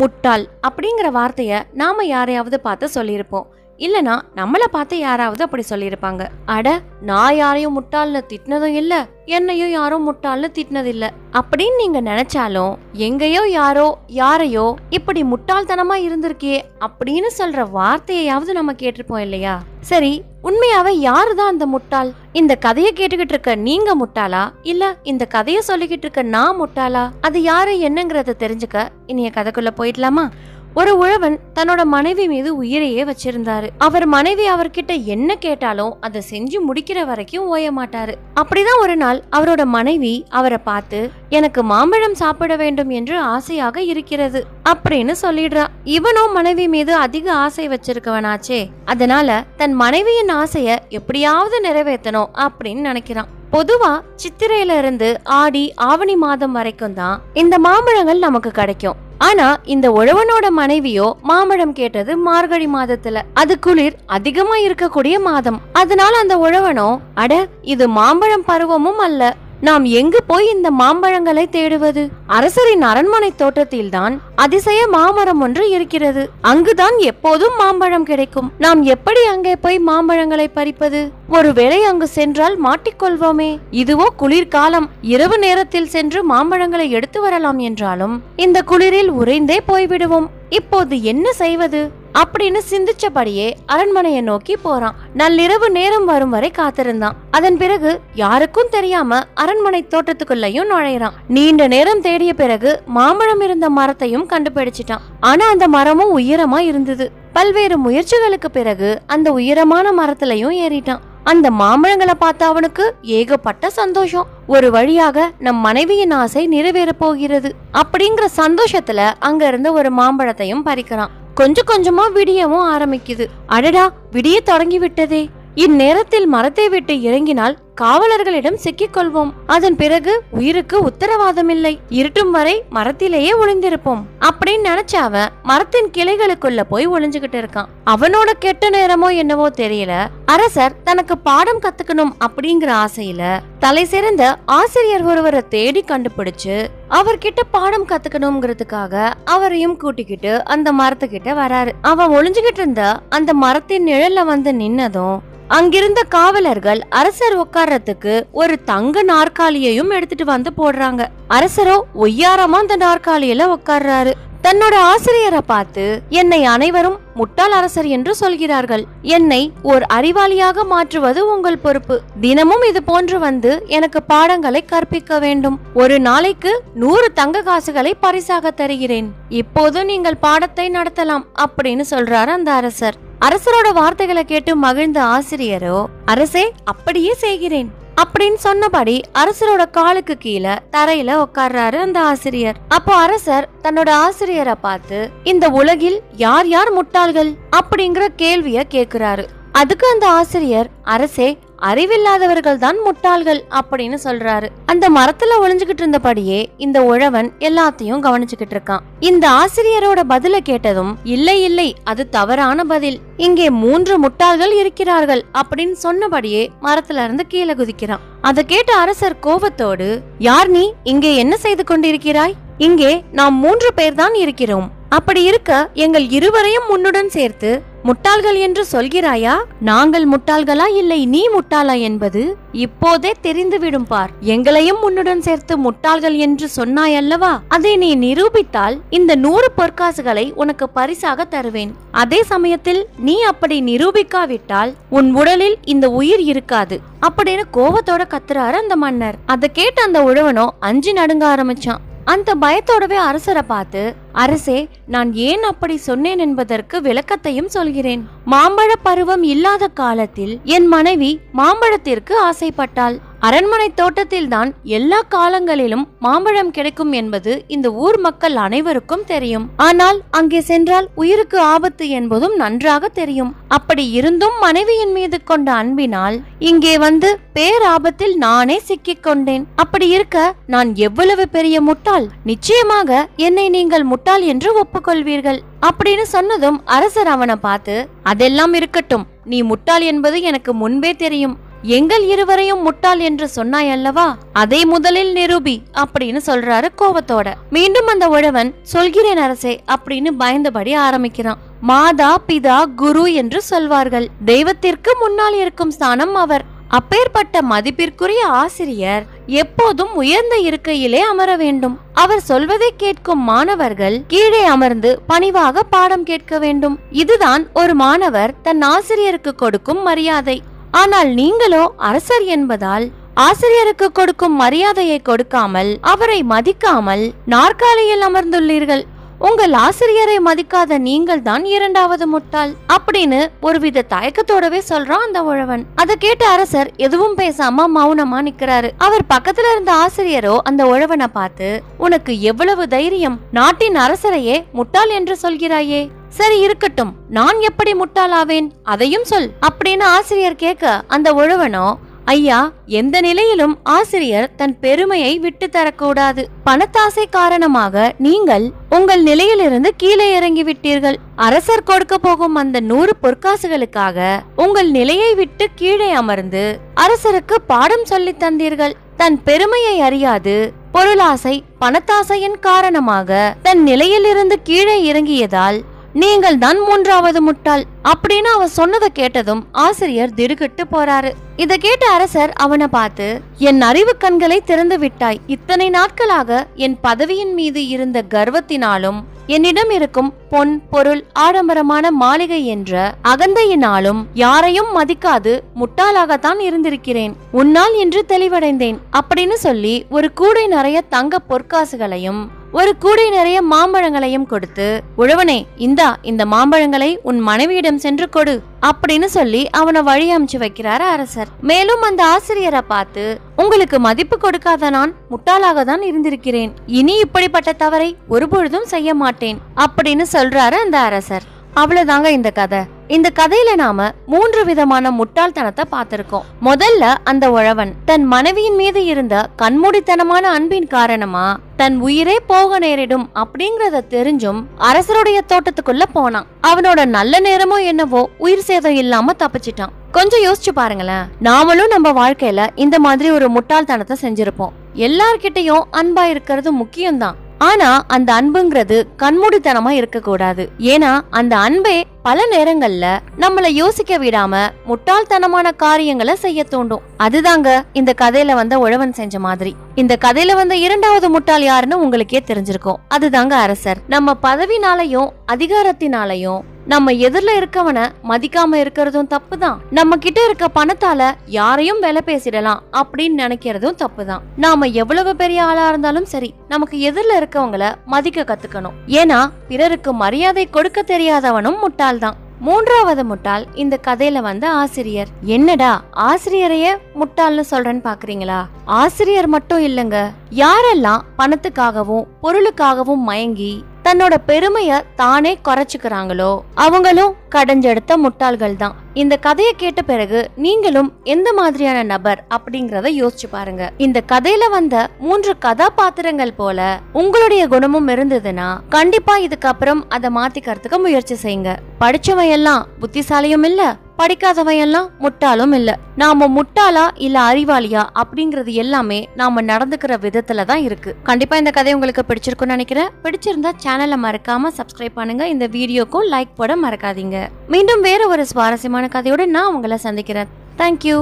முட்டாள் அப்படிங்கிற வார்த்தையை நாம் யாரையாவது பார்த்து சொல்லியிருப்போம் இல்லனா நம்மளை பார்த்து யாராவது அப்படி சொல்லியிருப்பாங்க அட நான் யாரையும் முட்டாள்னு திட்டினதும் இல்ல என்னையும் யாரும் முட்டாள்னு திட்டினது இல்ல அப்படின்னு நீங்க நினைச்சாலும் எங்கேயோ யாரோ யாரையோ இப்படி முட்டாள்தனமா இருந்திருக்கே அப்படின்னு சொல்ற வார்த்தையாவது நம்ம கேட்டிருப்போம் இல்லையா சரி உண்மையாவே யாருதான் தான் அந்த முட்டாள் இந்த கதையை கேட்டுக்கிட்டு இருக்க நீங்க முட்டாளா இல்ல இந்த கதையை சொல்லிக்கிட்டு இருக்க நான் முட்டாளா அது யாரு என்னங்கறத தெரிஞ்சுக்க இனிய கதைக்குள்ள போயிடலாமா ஒரு உழவன் தன்னோட மனைவி மீது உயிரையே வச்சிருந்தாரு அவர் மனைவி அவர்கிட்ட என்ன கேட்டாலும் அதை செஞ்சு முடிக்கிற வரைக்கும் ஓய மாட்டாரு அப்படிதான் ஒரு நாள் அவரோட மனைவி அவரை பார்த்து எனக்கு மாம்பழம் சாப்பிட வேண்டும் என்று ஆசையாக இருக்கிறது அப்படின்னு சொல்லிடுறா இவனும் மனைவி மீது அதிக ஆசை வச்சிருக்கவனாச்சே அதனால தன் மனைவியின் ஆசைய எப்படியாவது நிறைவேற்றணும் அப்படின்னு நினைக்கிறான் பொதுவா சித்திரையில இருந்து ஆடி ஆவணி மாதம் வரைக்கும் தான் இந்த மாம்பழங்கள் நமக்கு கிடைக்கும் ஆனா இந்த உழவனோட மனைவியோ மாம்பழம் கேட்டது மார்கழி மாதத்துல அது குளிர் அதிகமா இருக்கக்கூடிய மாதம் அதனால அந்த உழவனோ அட இது மாம்பழம் பருவமும் அல்ல நாம் எங்கு போய் இந்த மாம்பழங்களை தேடுவது அரசரின் அரண்மனை தோட்டத்தில்தான் அதிசய மாமரம் ஒன்று இருக்கிறது அங்குதான் எப்போதும் மாம்பழம் கிடைக்கும் நாம் எப்படி அங்கே போய் மாம்பழங்களை பறிப்பது ஒருவேளை அங்கு சென்றால் மாட்டிக்கொள்வோமே இதுவோ குளிர்காலம் இரவு நேரத்தில் சென்று மாம்பழங்களை எடுத்து வரலாம் என்றாலும் இந்த குளிரில் உறைந்தே போய்விடுவோம் இப்போது என்ன செய்வது அப்படின்னு சிந்திச்சபடியே அரண்மனையை நோக்கி போறான் நள்ளிரவு நேரம் வரும் வரை காத்திருந்தான் அதன் பிறகு யாருக்கும் தெரியாம அரண்மனை தோட்டத்துக்குள்ளயும் நுழையிறான் நீண்ட நேரம் தேடிய பிறகு மாம்பழம் இருந்த மரத்தையும் கண்டுபிடிச்சிட்டான் ஆனா அந்த மரமும் உயரமா இருந்தது பல்வேறு முயற்சிகளுக்கு பிறகு அந்த உயரமான மரத்திலையும் ஏறிட்டான் அந்த மாம்பழங்களை பார்த்த அவனுக்கு ஏகப்பட்ட சந்தோஷம் ஒரு வழியாக நம் மனைவியின் ஆசை நிறைவேற போகிறது அப்படிங்கிற சந்தோஷத்துல அங்க இருந்த ஒரு மாம்பழத்தையும் பறிக்கிறான் கொஞ்சம் கொஞ்சமா விடியவும் ஆரம்பிக்குது அடடா விடிய தொடங்கி விட்டதே இந்நேரத்தில் மரத்தை விட்டு இறங்கினால் காவலர்களிடம் சிக்கிக் கொள்வோம் அதன் பிறகு உயிருக்கு உத்தரவாதம் இல்லை இருட்டும் வரை மரத்திலேயே ஒளிந்திருப்போம் அப்படின்னு நினைச்சாவ அவன் மரத்தின் கிளைகளுக்குள்ள போய் ஒளிஞ்சுகிட்டு இருக்கான் அவனோட கெட்ட நேரமோ என்னவோ தெரியல அரசர் தனக்கு பாடம் கத்துக்கணும் அப்படிங்கிற ஆசையில தலை சிறந்த ஆசிரியர் ஒருவரை தேடி கண்டுபிடிச்சு அவர்கிட்ட பாடம் கத்துக்கணுங்கிறதுக்காக அவரையும் கூட்டிக்கிட்டு அந்த மரத்துக்கிட்ட வராரு அவன் ஒளிஞ்சுகிட்டு இருந்த அந்த மரத்தின் நிழல்ல வந்து நின்னதும் அங்கிருந்த காவலர்கள் அரசர் உட்கார உட்கார்றதுக்கு ஒரு தங்க நாற்காலியையும் எடுத்துட்டு வந்து போடுறாங்க அரசரோ ஒய்யாரமா அந்த நாற்காலியில உட்கார்றாரு தன்னோட ஆசிரியரை பார்த்து என்னை அனைவரும் முட்டாள் அரசர் என்று சொல்கிறார்கள் என்னை ஓர் அறிவாளியாக மாற்றுவது உங்கள் பொறுப்பு தினமும் இது போன்று வந்து எனக்கு பாடங்களை கற்பிக்க வேண்டும் ஒரு நாளைக்கு நூறு தங்க காசுகளை பரிசாக தருகிறேன் இப்போது நீங்கள் பாடத்தை நடத்தலாம் அப்படின்னு சொல்றாரு அந்த அரசர் அரசரோட வார்த்தைகளை கேட்டு மகிழ்ந்த ஆசிரியரோ அரசே அப்படியே செய்கிறேன் அப்படின்னு சொன்னபடி அரசரோட காலுக்கு கீழே தரையில உட்கார்றாரு அந்த ஆசிரியர் அப்போ அரசர் தன்னோட ஆசிரியரை பார்த்து இந்த உலகில் யார் யார் முட்டாள்கள் அப்படிங்கிற கேள்விய கேக்குறாரு அதுக்கு அந்த ஆசிரியர் அரசே அறிவில்லாதவர்கள் தான் முட்டாள்கள் அப்படின்னு சொல்றாரு அந்த மரத்துல ஒளிஞ்சுகிட்டு இருந்தபடியே இந்த உழவன் எல்லாத்தையும் கவனிச்சுக்கிட்டு இருக்கான் இந்த ஆசிரியரோட பதில கேட்டதும் இல்லை இல்லை அது தவறான பதில் இங்கே மூன்று முட்டாள்கள் இருக்கிறார்கள் அப்படின்னு சொன்னபடியே மரத்துல இருந்து கீழே குதிக்கிறான் அதை கேட்ட அரசர் கோபத்தோடு யார் நீ இங்கே என்ன செய்து கொண்டிருக்கிறாய் இங்கே நாம் மூன்று பேர் தான் இருக்கிறோம் அப்படி இருக்க எங்கள் இருவரையும் முன்னுடன் சேர்த்து முட்டாள்கள் என்று சொல்கிறாயா நாங்கள் முட்டாள்களா இல்லை நீ முட்டாளா என்பது இப்போதே தெரிந்துவிடும் பார் எங்களையும் உன்னுடன் சேர்த்து முட்டாள்கள் என்று சொன்னாய் அல்லவா அதை நீ நிரூபித்தால் இந்த நூறு பொற்காசுகளை உனக்கு பரிசாக தருவேன் அதே சமயத்தில் நீ அப்படி நிரூபிக்காவிட்டால் உன் உடலில் இந்த உயிர் இருக்காது அப்படின்னு கோவத்தோட கத்துறாரு அந்த மன்னர் அதை கேட்ட அந்த உழவனோ அஞ்சு நடுங்க ஆரம்பிச்சான் அந்த பயத்தோடவே அரசரை பார்த்து அரசே நான் ஏன் அப்படி சொன்னேன் என்பதற்கு விளக்கத்தையும் சொல்கிறேன் மாம்பழ பருவம் இல்லாத காலத்தில் என் மனைவி மாம்பழத்திற்கு ஆசைப்பட்டாள் அரண்மனை தோட்டத்தில்தான் எல்லா காலங்களிலும் மாம்பழம் கிடைக்கும் என்பது இந்த ஊர் மக்கள் அனைவருக்கும் தெரியும் ஆனால் அங்கே சென்றால் உயிருக்கு ஆபத்து என்பதும் நன்றாக தெரியும் அப்படி இருந்தும் மனைவியின் மீது கொண்ட அன்பினால் இங்கே வந்து பேராபத்தில் நானே சிக்கிக் கொண்டேன் அப்படி இருக்க நான் எவ்வளவு பெரிய முட்டாள் நிச்சயமாக என்னை நீங்கள் முட்டாள் என்று ஒப்புக்கொள்வீர்கள் அப்படின்னு சொன்னதும் அரசர் அவனை பார்த்து அதெல்லாம் இருக்கட்டும் நீ முட்டாள் என்பது எனக்கு முன்பே தெரியும் எங்கள் இருவரையும் முட்டாள் என்று சொன்னாய் அல்லவா அதை முதலில் நிரூபி அப்படின்னு சொல்றாரு கோபத்தோட மீண்டும் அந்த உழவன் சொல்கிறேன் அரசே அப்படின்னு பயந்தபடி ஆரம்பிக்கிறான் மாதா பிதா குரு என்று சொல்வார்கள் தெய்வத்திற்கு முன்னால் இருக்கும் ஸ்தானம் அவர் அப்பேற்பட்ட மதிப்பிற்குரிய ஆசிரியர் எப்போதும் உயர்ந்த இருக்கையிலே அமர வேண்டும் அவர் சொல்வதை கேட்கும் மாணவர்கள் கீழே அமர்ந்து பணிவாக பாடம் கேட்க வேண்டும் இதுதான் ஒரு மாணவர் தன் ஆசிரியருக்கு கொடுக்கும் மரியாதை ஆனால் நீங்களோ அரசர் என்பதால் ஆசிரியருக்கு கொடுக்கும் மரியாதையை கொடுக்காமல் அவரை மதிக்காமல் நாற்காலியில் அமர்ந்துள்ளீர்கள் உங்கள் ஆசிரியரை மதிக்காத நீங்கள் தான் இரண்டாவது முட்டாள் அப்படின்னு ஒருவித தயக்கத்தோடவே சொல்றான் அந்த உழவன் அதை கேட்ட அரசர் எதுவும் பேசாம மௌனமா நிக்கிறாரு அவர் பக்கத்துல இருந்த ஆசிரியரோ அந்த உழவனை பார்த்து உனக்கு எவ்வளவு தைரியம் நாட்டின் அரசரையே முட்டாள் என்று சொல்கிறாயே சரி இருக்கட்டும் நான் எப்படி முட்டாளாவேன் அதையும் சொல் அப்படின்னு ஆசிரியர் கேட்க அந்த உழவனோ ஐயா எந்த நிலையிலும் ஆசிரியர் தன் பெருமையை விட்டு தரக்கூடாது பணத்தாசை காரணமாக நீங்கள் உங்கள் நிலையிலிருந்து கீழே இறங்கி விட்டீர்கள் அரசர் கொடுக்க போகும் அந்த நூறு பொற்காசுகளுக்காக உங்கள் நிலையை விட்டு கீழே அமர்ந்து அரசருக்கு பாடம் சொல்லி தந்தீர்கள் தன் பெருமையை அறியாது பொருளாசை பணத்தாசையின் காரணமாக தன் நிலையிலிருந்து கீழே இறங்கியதால் நீங்கள் தான் மூன்றாவது முட்டாள் அப்படின்னு அவன் சொன்னதை கேட்டதும் ஆசிரியர் திடுக்கிட்டு போறாரு இத கேட்ட அரசர் அவனை பார்த்து என் அறிவு கண்களை திறந்து விட்டாய் இத்தனை நாட்களாக என் பதவியின் மீது இருந்த கர்வத்தினாலும் என்னிடம் இருக்கும் பொன் பொருள் ஆடம்பரமான மாளிகை என்ற அகந்தையினாலும் யாரையும் மதிக்காது முட்டாளாகத்தான் இருந்திருக்கிறேன் உன்னால் என்று தெளிவடைந்தேன் அப்படின்னு சொல்லி ஒரு கூடை நிறைய தங்க பொற்காசுகளையும் ஒரு கூடை நிறைய மாம்பழங்களையும் கொடுத்து உழவனே இந்தா இந்த மாம்பழங்களை உன் மனைவியிடம் சென்று கொடு அப்படின்னு சொல்லி அவனை வழி அமைச்சு வைக்கிறாரு அரசர் மேலும் அந்த ஆசிரியரை பார்த்து உங்களுக்கு மதிப்பு கொடுக்காத நான் முட்டாளாக தான் இருந்திருக்கிறேன் இனி இப்படிப்பட்ட தவறை ஒருபொழுதும் செய்ய மாட்டேன் அப்படின்னு சொல்றாரு அந்த அரசர் அவ்வளவுதாங்க இந்த கதை இந்த கதையில நாம மூன்று விதமான முட்டாள்தனத்தை பார்த்திருக்கோம் முதல்ல அந்த உழவன் தன் மனைவியின் மீது இருந்த கண்மூடித்தனமான அன்பின் காரணமா தன் உயிரே போக நேரிடும் அப்படிங்கறத தெரிஞ்சும் அரசருடைய தோட்டத்துக்குள்ள போனான் அவனோட நல்ல நேரமோ என்னவோ உயிர் சேதம் இல்லாம தப்பிச்சிட்டான் கொஞ்சம் யோசிச்சு பாருங்களேன் நாமளும் நம்ம வாழ்க்கையில இந்த மாதிரி ஒரு முட்டாள்தனத்தை செஞ்சிருப்போம் எல்லார்கிட்டையும் அன்பா இருக்கிறது முக்கியம்தான் ஆனா அந்த அன்புங்கிறது கண்மூடித்தனமா இருக்கக்கூடாது ஏன்னா அந்த அன்பே பல நேரங்கள்ல நம்மளை யோசிக்க விடாம முட்டாள்தனமான காரியங்களை செய்ய தூண்டும் அதுதாங்க இந்த கதையில வந்த உழவன் செஞ்ச மாதிரி இந்த கதையில வந்த இரண்டாவது முட்டாள் யாருன்னு உங்களுக்கே தெரிஞ்சிருக்கும் அதுதாங்க அரசர் நம்ம பதவினாலையும் அதிகாரத்தினாலையும் நம்ம எதிரில் இருக்கவனை மதிக்காம இருக்கிறதும் தப்பு தான் நம்ம கிட்ட இருக்க பணத்தால யாரையும் வேலை பேசிடலாம் அப்படின்னு நினைக்கிறதும் தப்பு தான் நாம எவ்வளவு பெரிய ஆளா இருந்தாலும் சரி நமக்கு எதிரில் இருக்கவங்கள மதிக்க கத்துக்கணும் ஏன்னா பிறருக்கு மரியாதை கொடுக்க தெரியாதவனும் முட்டாள் தான் மூன்றாவது முட்டாள் இந்த கதையில வந்த ஆசிரியர் என்னடா ஆசிரியரையே முட்டாள்னு சொல்றேன்னு பாக்குறீங்களா ஆசிரியர் மட்டும் இல்லைங்க யாரெல்லாம் பணத்துக்காகவும் பொருளுக்காகவும் மயங்கி தன்னோட பெருமைய தானே குறைச்சுக்கிறாங்களோ அவங்களும் கடைஞ்செடுத்த முட்டாள்கள் தான் இந்த கதையை கேட்ட பிறகு நீங்களும் எந்த மாதிரியான நபர் அப்படிங்கறத யோசிச்சு பாருங்க இந்த கதையில வந்த மூன்று கதாபாத்திரங்கள் போல உங்களுடைய குணமும் இருந்ததுன்னா கண்டிப்பா இதுக்கப்புறம் அதை மாத்திக்கிறதுக்கு முயற்சி செய்யுங்க படிச்சவையெல்லாம் எல்லாம் புத்திசாலியும் இல்ல படிக்காதவையெல்லாம் முட்டாளும் இல்லை நாம முட்டாளா இல்ல அறிவாளியா அப்படிங்கறது எல்லாமே நாம நடந்துக்கிற விதத்துல தான் இருக்கு கண்டிப்பா இந்த கதை உங்களுக்கு பிடிச்சிருக்கும்னு நினைக்கிறேன் பிடிச்சிருந்தா சேனலை மறக்காம சப்ஸ்கிரைப் பண்ணுங்க இந்த வீடியோக்கும் லைக் போட மறக்காதீங்க மீண்டும் வேற ஒரு சுவாரஸ்யமான கதையோடு நான் உங்களை சந்திக்கிறேன் தேங்க்யூ